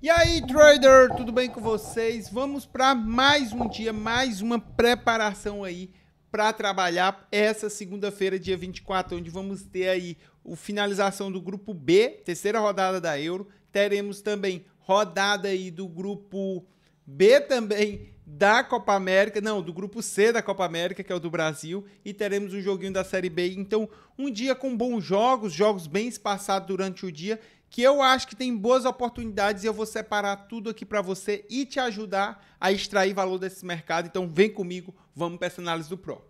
E aí, trader, tudo bem com vocês? Vamos para mais um dia, mais uma preparação aí para trabalhar essa segunda-feira, dia 24, onde vamos ter aí o finalização do grupo B, terceira rodada da Euro. Teremos também rodada aí do grupo B também da Copa América, não, do grupo C da Copa América, que é o do Brasil, e teremos um joguinho da Série B. Então, um dia com bons jogos, jogos bem espaçados durante o dia que eu acho que tem boas oportunidades e eu vou separar tudo aqui para você e te ajudar a extrair valor desse mercado. Então vem comigo, vamos para essa análise do Pro.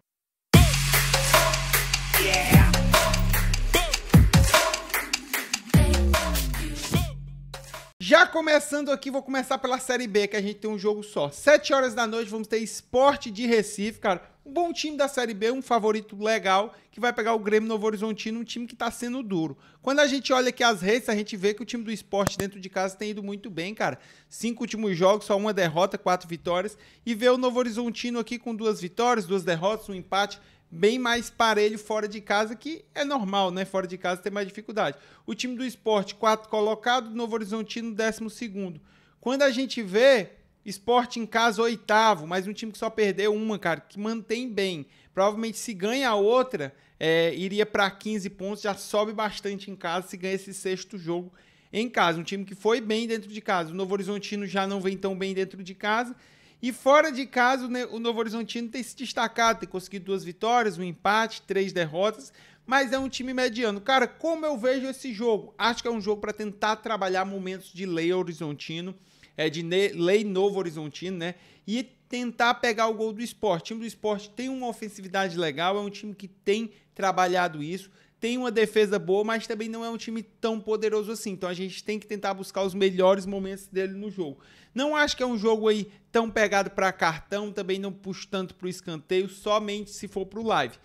Já começando aqui, vou começar pela Série B, que a gente tem um jogo só. 7 horas da noite, vamos ter Esporte de Recife, cara um bom time da Série B, um favorito legal, que vai pegar o Grêmio Novo Horizontino, um time que está sendo duro. Quando a gente olha aqui as redes, a gente vê que o time do esporte dentro de casa tem ido muito bem, cara. Cinco últimos jogos, só uma derrota, quatro vitórias. E vê o Novo Horizontino aqui com duas vitórias, duas derrotas, um empate bem mais parelho fora de casa, que é normal, né? Fora de casa tem mais dificuldade. O time do esporte, quarto colocado, Novo Horizontino, décimo segundo. Quando a gente vê Esporte em casa, oitavo, mas um time que só perdeu uma, cara, que mantém bem. Provavelmente se ganha a outra, é, iria para 15 pontos, já sobe bastante em casa se ganha esse sexto jogo em casa. Um time que foi bem dentro de casa. O Novo Horizontino já não vem tão bem dentro de casa. E fora de casa, o Novo Horizontino tem se destacado, tem conseguido duas vitórias, um empate, três derrotas, mas é um time mediano. Cara, como eu vejo esse jogo? Acho que é um jogo para tentar trabalhar momentos de lei horizontino é, de lei Novo Horizontino, né? E tentar pegar o gol do esporte. O time do esporte tem uma ofensividade legal, é um time que tem trabalhado isso, tem uma defesa boa, mas também não é um time tão poderoso assim. Então a gente tem que tentar buscar os melhores momentos dele no jogo. Não acho que é um jogo aí tão pegado para cartão, também não puxo tanto para o escanteio, somente se for para o live.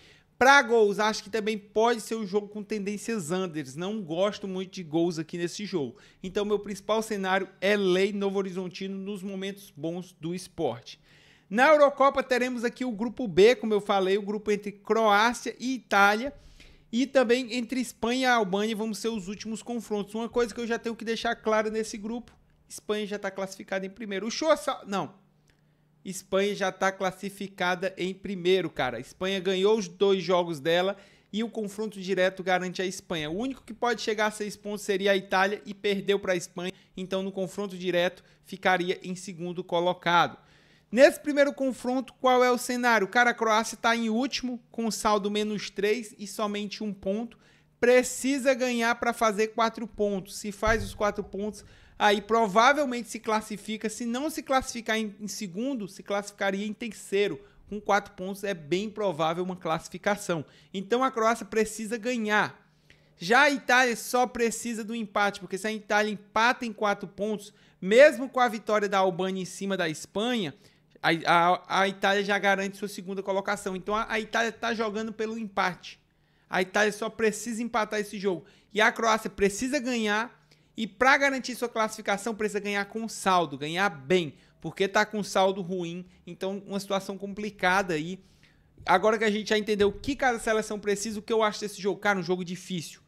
Para gols, acho que também pode ser um jogo com tendências unders. Não gosto muito de gols aqui nesse jogo. Então, meu principal cenário é Lei Novo Horizontino nos momentos bons do esporte. Na Eurocopa, teremos aqui o grupo B, como eu falei, o grupo entre Croácia e Itália. E também entre Espanha e Albânia vamos ser os últimos confrontos. Uma coisa que eu já tenho que deixar clara nesse grupo: Espanha já está classificada em primeiro. O show. Não, Espanha já está classificada em primeiro, cara. A Espanha ganhou os dois jogos dela e o confronto direto garante a Espanha. O único que pode chegar a seis pontos seria a Itália e perdeu para a Espanha, então no confronto direto ficaria em segundo colocado. Nesse primeiro confronto, qual é o cenário? Cara, a Croácia está em último, com saldo menos 3 e somente um ponto. Precisa ganhar para fazer quatro pontos. Se faz os quatro pontos, aí provavelmente se classifica. Se não se classificar em, em segundo, se classificaria em terceiro. Com quatro pontos é bem provável uma classificação. Então a Croácia precisa ganhar. Já a Itália só precisa do empate, porque se a Itália empata em quatro pontos, mesmo com a vitória da Albânia em cima da Espanha, a, a, a Itália já garante sua segunda colocação. Então a, a Itália está jogando pelo empate. A Itália só precisa empatar esse jogo. E a Croácia precisa ganhar e para garantir sua classificação, precisa ganhar com saldo, ganhar bem, porque tá com saldo ruim, então uma situação complicada aí. Agora que a gente já entendeu o que cada seleção precisa, o que eu acho desse jogo, cara, um jogo difícil.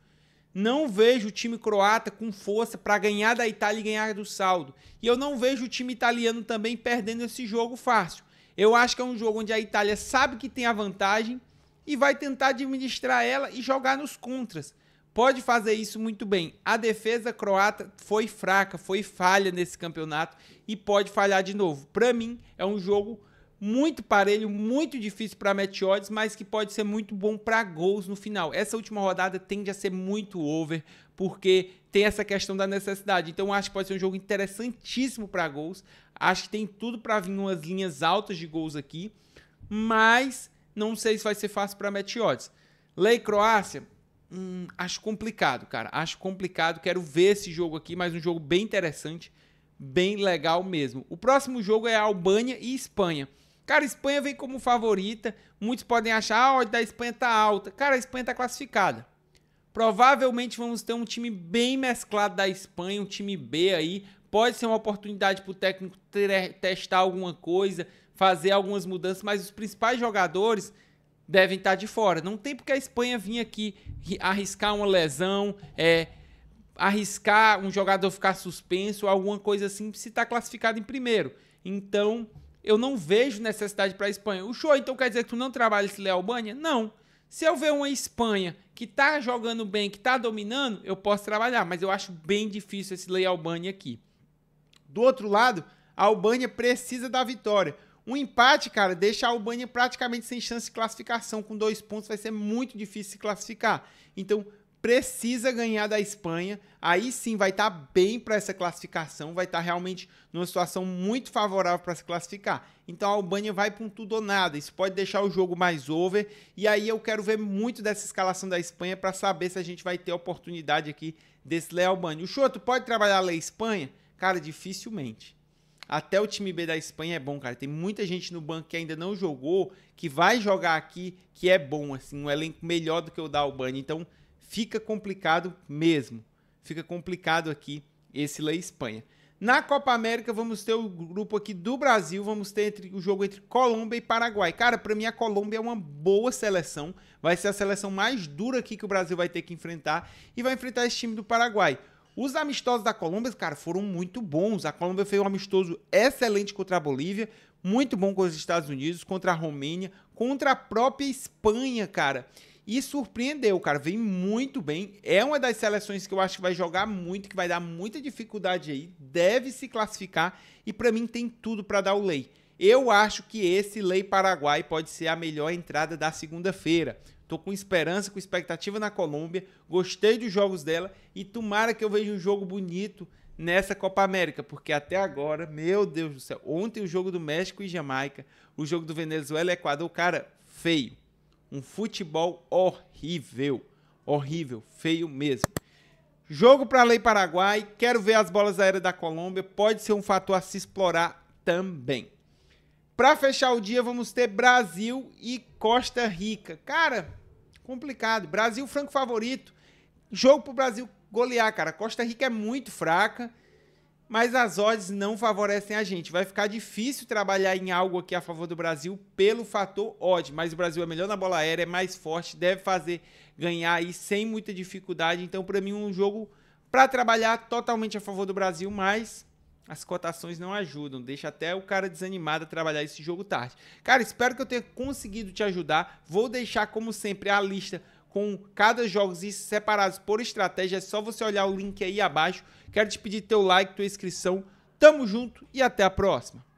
Não vejo o time croata com força para ganhar da Itália e ganhar do saldo. E eu não vejo o time italiano também perdendo esse jogo fácil. Eu acho que é um jogo onde a Itália sabe que tem a vantagem e vai tentar administrar ela e jogar nos contras pode fazer isso muito bem. A defesa croata foi fraca, foi falha nesse campeonato e pode falhar de novo. Para mim, é um jogo muito parelho, muito difícil para Meteores, mas que pode ser muito bom para gols no final. Essa última rodada tende a ser muito over, porque tem essa questão da necessidade. Então acho que pode ser um jogo interessantíssimo para gols. Acho que tem tudo para vir umas linhas altas de gols aqui, mas não sei se vai ser fácil para Meteores. Lei Croácia, Hum, acho complicado, cara. Acho complicado. Quero ver esse jogo aqui, mas um jogo bem interessante, bem legal mesmo. O próximo jogo é Albânia e Espanha. Cara, a Espanha vem como favorita. Muitos podem achar, ah, a odd da Espanha tá alta. Cara, a Espanha tá classificada. Provavelmente vamos ter um time bem mesclado da Espanha, um time B aí. Pode ser uma oportunidade pro técnico ter, testar alguma coisa, fazer algumas mudanças, mas os principais jogadores devem estar de fora. Não tem porque a Espanha vir aqui arriscar uma lesão, é, arriscar um jogador ficar suspenso, alguma coisa assim, se está classificado em primeiro. Então, eu não vejo necessidade para a Espanha. O show, então, quer dizer que tu não trabalha esse Léo Albânia? Não. Se eu ver uma Espanha que está jogando bem, que está dominando, eu posso trabalhar, mas eu acho bem difícil esse Lei Albânia aqui. Do outro lado, a Albânia precisa da vitória. Um empate, cara, deixa a Albânia praticamente sem chance de classificação. Com dois pontos vai ser muito difícil se classificar. Então, precisa ganhar da Espanha. Aí sim vai estar tá bem para essa classificação, vai estar tá realmente numa situação muito favorável para se classificar. Então a Albânia vai para um tudo ou nada. Isso pode deixar o jogo mais over. E aí eu quero ver muito dessa escalação da Espanha para saber se a gente vai ter oportunidade aqui desse Léo Albânia. O Choto pode trabalhar a Lei Espanha? Cara, dificilmente. Até o time B da Espanha é bom, cara. Tem muita gente no banco que ainda não jogou, que vai jogar aqui, que é bom, assim, um elenco melhor do que o da Albânia. Então, fica complicado mesmo. Fica complicado aqui esse La Espanha. Na Copa América, vamos ter o grupo aqui do Brasil, vamos ter entre, o jogo entre Colômbia e Paraguai. Cara, para mim a Colômbia é uma boa seleção, vai ser a seleção mais dura aqui que o Brasil vai ter que enfrentar e vai enfrentar esse time do Paraguai. Os amistosos da Colômbia, cara, foram muito bons. A Colômbia fez um amistoso excelente contra a Bolívia, muito bom contra os Estados Unidos, contra a Romênia, contra a própria Espanha, cara. E surpreendeu, cara, vem muito bem. É uma das seleções que eu acho que vai jogar muito, que vai dar muita dificuldade aí, deve se classificar e para mim tem tudo para dar o lei. Eu acho que esse Lei Paraguai pode ser a melhor entrada da segunda-feira. Tô com esperança, com expectativa na Colômbia, gostei dos jogos dela e tomara que eu veja um jogo bonito nessa Copa América, porque até agora, meu Deus do céu, ontem o jogo do México e Jamaica, o jogo do Venezuela e Equador, cara, feio. Um futebol horrível, horrível, feio mesmo. Jogo para Lei Paraguai, quero ver as bolas aéreas da Colômbia, pode ser um fator a se explorar também. Para fechar o dia, vamos ter Brasil e Costa Rica. Cara, complicado. Brasil, franco favorito. Jogo para o Brasil golear, cara. Costa Rica é muito fraca, mas as odds não favorecem a gente. Vai ficar difícil trabalhar em algo aqui a favor do Brasil pelo fator odd. Mas o Brasil é melhor na bola aérea, é mais forte, deve fazer ganhar aí sem muita dificuldade. Então, para mim, um jogo para trabalhar totalmente a favor do Brasil, mas as cotações não ajudam, deixa até o cara desanimado a trabalhar esse jogo tarde. Cara, espero que eu tenha conseguido te ajudar. Vou deixar, como sempre, a lista com cada jogo separados por estratégia. É só você olhar o link aí abaixo. Quero te pedir teu like, tua inscrição. Tamo junto e até a próxima.